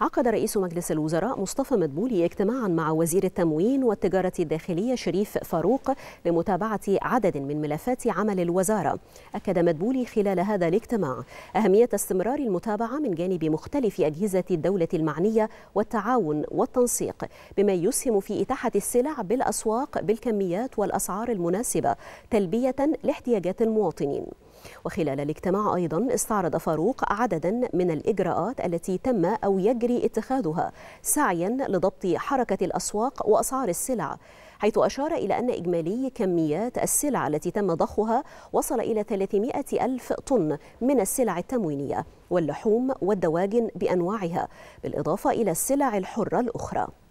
عقد رئيس مجلس الوزراء مصطفى مدبولي اجتماعا مع وزير التموين والتجارة الداخلية شريف فاروق لمتابعة عدد من ملفات عمل الوزارة أكد مدبولي خلال هذا الاجتماع أهمية استمرار المتابعة من جانب مختلف أجهزة الدولة المعنية والتعاون والتنسيق بما يسهم في إتاحة السلع بالأسواق بالكميات والأسعار المناسبة تلبية لاحتياجات المواطنين وخلال الاجتماع أيضا استعرض فاروق عددا من الإجراءات التي تم أو يجري اتخاذها سعيا لضبط حركة الأسواق وأسعار السلع حيث أشار إلى أن إجمالي كميات السلع التي تم ضخها وصل إلى 300 ألف طن من السلع التموينية واللحوم والدواجن بأنواعها بالإضافة إلى السلع الحرة الأخرى